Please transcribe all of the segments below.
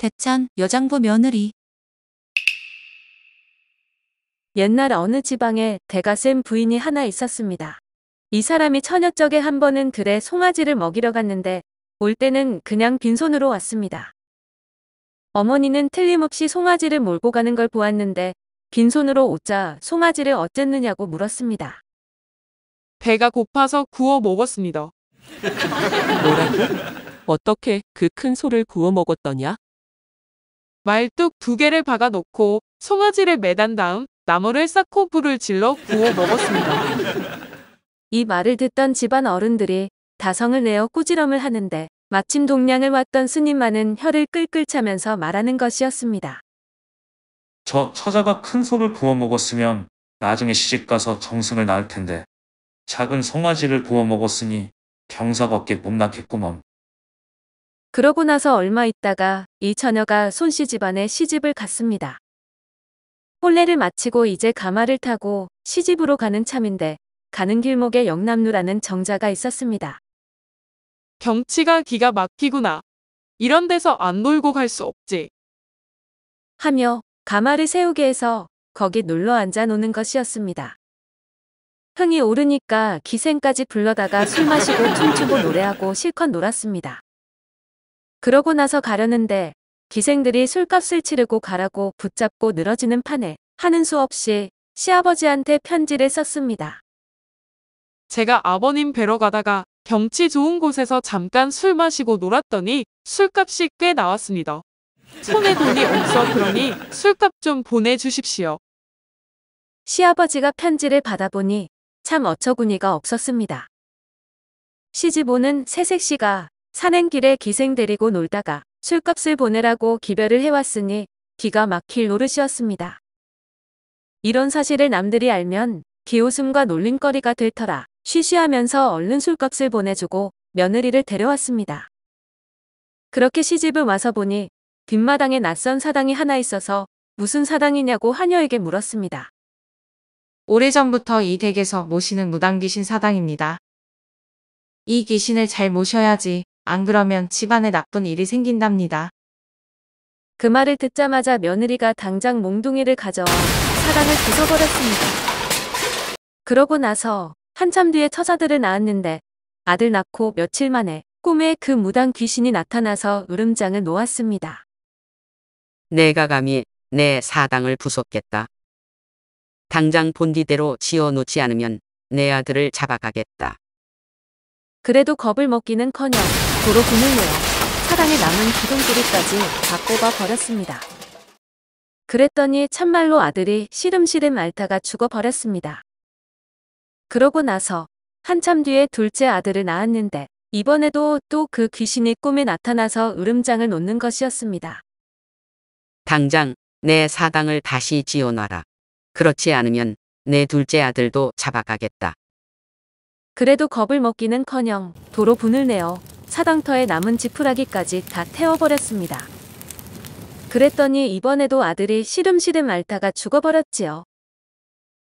대찬 여장부 며느리 옛날 어느 지방에 대가 센 부인이 하나 있었습니다. 이 사람이 처녀적에 한 번은 들에 송아지를 먹이러 갔는데 올 때는 그냥 빈손으로 왔습니다. 어머니는 틀림없이 송아지를 몰고 가는 걸 보았는데 빈손으로 오자 송아지를 어쨌느냐고 물었습니다. 배가 고파서 구워 먹었습니다. 뭐라고? 어떻게 그 큰 소를 구워 먹었더냐? 말뚝 두 개를 박아놓고 송아지를 매단 다음 나무를 쌓고 불을 질러 구워 먹었습니다. 이 말을 듣던 집안 어른들이 다성을 내어 꾸지럼을 하는데 마침 동량을 왔던 스님만은 혀를 끌끌 차면서 말하는 것이었습니다. 저 처자가 큰 소를 구워 먹었으면 나중에 시집가서 정승을 낳을 텐데 작은 송아지를 구워 먹었으니 경사밖에 못낳겠구먼 그러고 나서 얼마 있다가 이 처녀가 손씨 집안에 시집을 갔습니다. 혼례를 마치고 이제 가마를 타고 시집으로 가는 참인데 가는 길목에 영남루라는 정자가 있었습니다. 경치가 기가 막히구나. 이런 데서 안 놀고 갈 수 없지. 하며 가마를 세우게 해서 거기 놀러 앉아 노는 것이었습니다. 흥이 오르니까 기생까지 불러다가 술 마시고 춤추고 노래하고 실컷 놀았습니다. 그러고 나서 가려는데 기생들이 술값을 치르고 가라고 붙잡고 늘어지는 판에 하는 수 없이 시아버지한테 편지를 썼습니다. 제가 아버님 뵈러 가다가 경치 좋은 곳에서 잠깐 술 마시고 놀았더니 술값이 꽤 나왔습니다. 손에 돈이 없어 그러니 술값 좀 보내주십시오. 시아버지가 편지를 받아보니 참 어처구니가 없었습니다. 시집오는 새색씨가 산행길에 기생 데리고 놀다가 술값을 보내라고 기별을 해왔으니 기가 막힐 노릇이었습니다. 이런 사실을 남들이 알면 기웃음과 놀림거리가 될 터라 쉬쉬하면서 얼른 술값을 보내주고 며느리를 데려왔습니다. 그렇게 시집을 와서 보니 뒷마당에 낯선 사당이 하나 있어서 무슨 사당이냐고 하녀에게 물었습니다. 오래전부터 이 댁에서 모시는 무당귀신 사당입니다. 이 귀신을 잘 모셔야지 안 그러면 집안에 나쁜 일이 생긴답니다. 그 말을 듣자마자 며느리가 당장 몽둥이를 가져와 사랑을 부숴버렸습니다. 그러고 나서 한참 뒤에 처자들을 낳았는데 아들 낳고 며칠 만에 꿈에 그 무당 귀신이 나타나서 으름장을 놓았습니다. 내가 감히 내 사당을 부쉈겠다. 당장 본디대로 지어놓지 않으면 내 아들을 잡아가겠다. 그래도 겁을 먹기는커녕 도로 분을 내어 차량에 남은 기둥뿌리까지 다 꼽아 버렸습니다. 그랬더니 참말로 아들이 시름시름 앓다가 죽어버렸습니다. 그러고 나서 한참 뒤에 둘째 아들을 낳았는데 이번에도 또 그 귀신이 꿈에 나타나서 으름장을 놓는 것이었습니다. 당장 내 사당을 다시 지어놔라. 그렇지 않으면 내 둘째 아들도 잡아가겠다. 그래도 겁을 먹기는커녕 도로 분을 내어 차당터에 남은 지푸라기까지 다 태워버렸습니다. 그랬더니 이번에도 아들이 시름시름 앓다가 죽어버렸지요.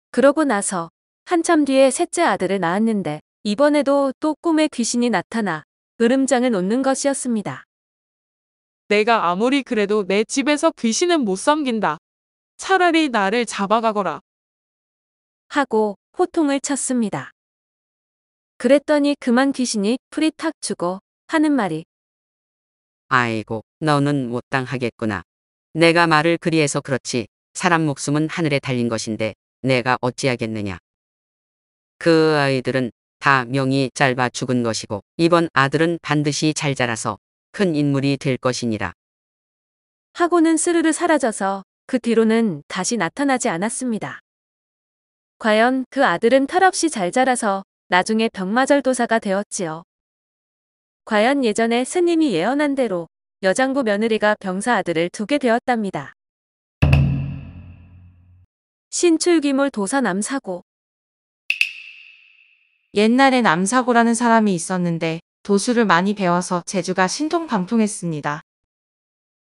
그러고 나서 한참 뒤에 셋째 아들을 낳았는데 이번에도 또 꿈에 귀신이 나타나 으름장을 놓는 것이었습니다. 내가 아무리 그래도 내 집에서 귀신은 못 섬긴다. 차라리 나를 잡아가거라. 하고 호통을 쳤습니다. 그랬더니 그만 귀신이 풀이 탁 주고 하는 말이 아이고 너는 못당하겠구나. 내가 말을 그리해서 그렇지 사람 목숨은 하늘에 달린 것인데 내가 어찌하겠느냐. 그 아이들은 다 명이 짧아 죽은 것이고 이번 아들은 반드시 잘 자라서 큰 인물이 될 것이니라. 하고는 스르르 사라져서 그 뒤로는 다시 나타나지 않았습니다. 과연 그 아들은 탈없이 잘 자라서 나중에 병마절도사가 되었지요. 과연 예전에 스님이 예언한 대로 여장부 며느리가 병사 아들을 두게 되었답니다. 신출귀몰 도사 남사고 옛날에 남사고라는 사람이 있었는데 도수를 많이 배워서 재주가 신통방통했습니다.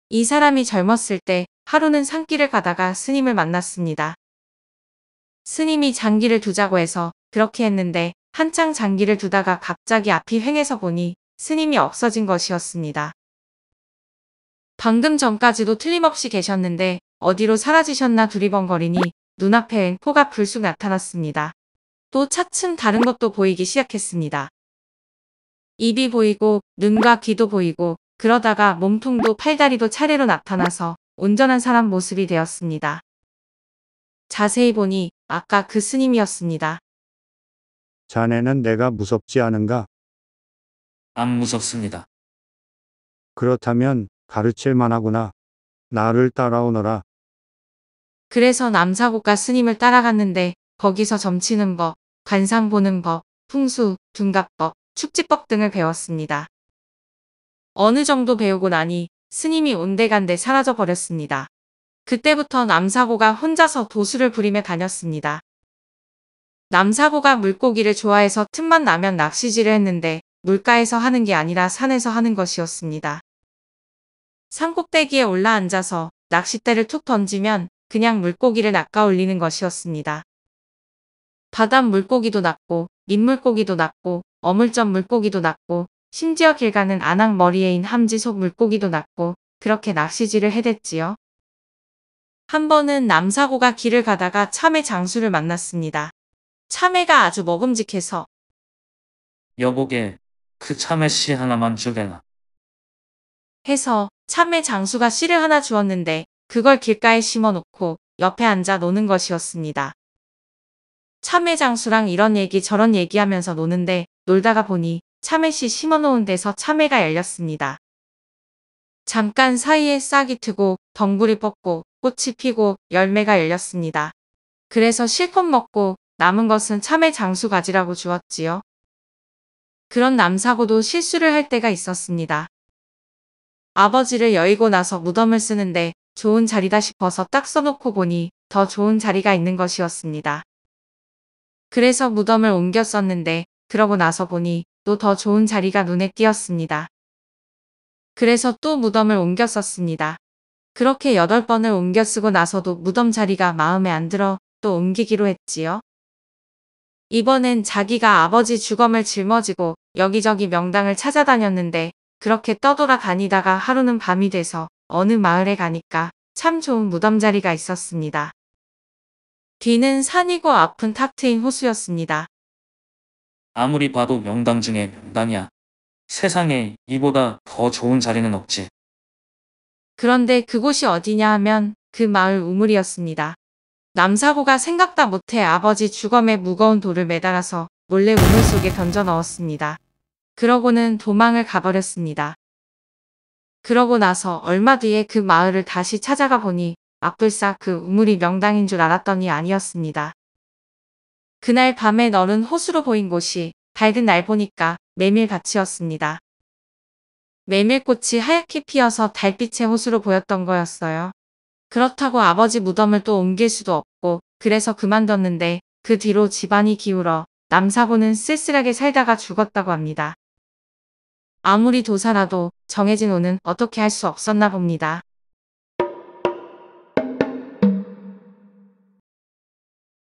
이 사람이 젊었을 때 하루는 산길을 가다가 스님을 만났습니다. 스님이 장기를 두자고 해서 그렇게 했는데 한창 장기를 두다가 갑자기 앞이 횡해서 보니 스님이 없어진 것이었습니다. 방금 전까지도 틀림없이 계셨는데 어디로 사라지셨나 두리번거리니 눈앞에포가 불쑥 나타났습니다. 또 차츰 다른 것도 보이기 시작했습니다. 입이 보이고 눈과 귀도 보이고 그러다가 몸통도 팔다리도 차례로 나타나서 온전한 사람 모습이 되었습니다. 자세히 보니 아까 그 스님이었습니다. 자네는 내가 무섭지 않은가? 안 무섭습니다. 그렇다면 가르칠 만하구나. 나를 따라오너라. 그래서 남사고가 스님을 따라갔는데 거기서 점치는 법, 관상 보는 법, 풍수, 둔갑법, 축지법 등을 배웠습니다. 어느 정도 배우고 나니 스님이 온데간데 사라져 버렸습니다. 그때부터 남사고가 혼자서 도수를 부리며 다녔습니다. 남사고가 물고기를 좋아해서 틈만 나면 낚시질을 했는데 물가에서 하는 게 아니라 산에서 하는 것이었습니다. 산 꼭대기에 올라앉아서 낚싯대를 툭 던지면 그냥 물고기를 낚아 올리는 것이었습니다. 바닷 물고기도 낚고 민물고기도 낚고 어물점 물고기도 낚고 심지어 길 가는 안악머리에 인 함지 속 물고기도 낚고 그렇게 낚시질을 해댔지요. 한 번은 남사고가 길을 가다가 참외 장수를 만났습니다. 참외가 아주 먹음직해서 여보게 그 참외씨 하나만 주게나 해서 참외 장수가 씨를 하나 주었는데 그걸 길가에 심어놓고 옆에 앉아 노는 것이었습니다. 참외 장수랑 이런 얘기 저런 얘기하면서 노는데 놀다가 보니 참외씨 심어놓은 데서 참외가 열렸습니다. 잠깐 사이에 싹이 트고 덩굴이 뻗고 꽃이 피고 열매가 열렸습니다. 그래서 실컷 먹고 남은 것은 참외 장수 가지라고 주었지요. 그런 남사고도 실수를 할 때가 있었습니다. 아버지를 여의고 나서 무덤을 쓰는데 좋은 자리다 싶어서 딱 써놓고 보니 더 좋은 자리가 있는 것이었습니다. 그래서 무덤을 옮겨 썼는데 그러고 나서 보니 또 더 좋은 자리가 눈에 띄었습니다. 그래서 또 무덤을 옮겨 썼습니다. 그렇게 여덟 번을 옮겨 쓰고 나서도 무덤 자리가 마음에 안 들어 또 옮기기로 했지요. 이번엔 자기가 아버지 죽음을 짊어지고 여기저기 명당을 찾아다녔는데 그렇게 떠돌아 다니다가 하루는 밤이 돼서 어느 마을에 가니까 참 좋은 무덤자리가 있었습니다. 뒤는 산이고 앞은 탁 트인 호수였습니다. 아무리 봐도 명당 중에 명당이야. 세상에 이보다 더 좋은 자리는 없지. 그런데 그곳이 어디냐 하면 그 마을 우물이었습니다. 남사고가 생각다 못해 아버지 주검에 무거운 돌을 매달아서 몰래 우물 속에 던져 넣었습니다. 그러고는 도망을 가버렸습니다. 그러고 나서 얼마 뒤에 그 마을을 다시 찾아가 보니 악불사그 우물이 명당인 줄 알았더니 아니었습니다. 그날 밤에 너른 호수로 보인 곳이 밝은 날 보니까 메밀밭이었습니다. 메밀꽃이 하얗게 피어서 달빛의 호수로 보였던 거였어요. 그렇다고 아버지 무덤을 또 옮길 수도 없고 그래서 그만뒀는데 그 뒤로 집안이 기울어 남사고는 쓸쓸하게 살다가 죽었다고 합니다. 아무리 도사라도 정해진 옷은 어떻게 할 수 없었나 봅니다.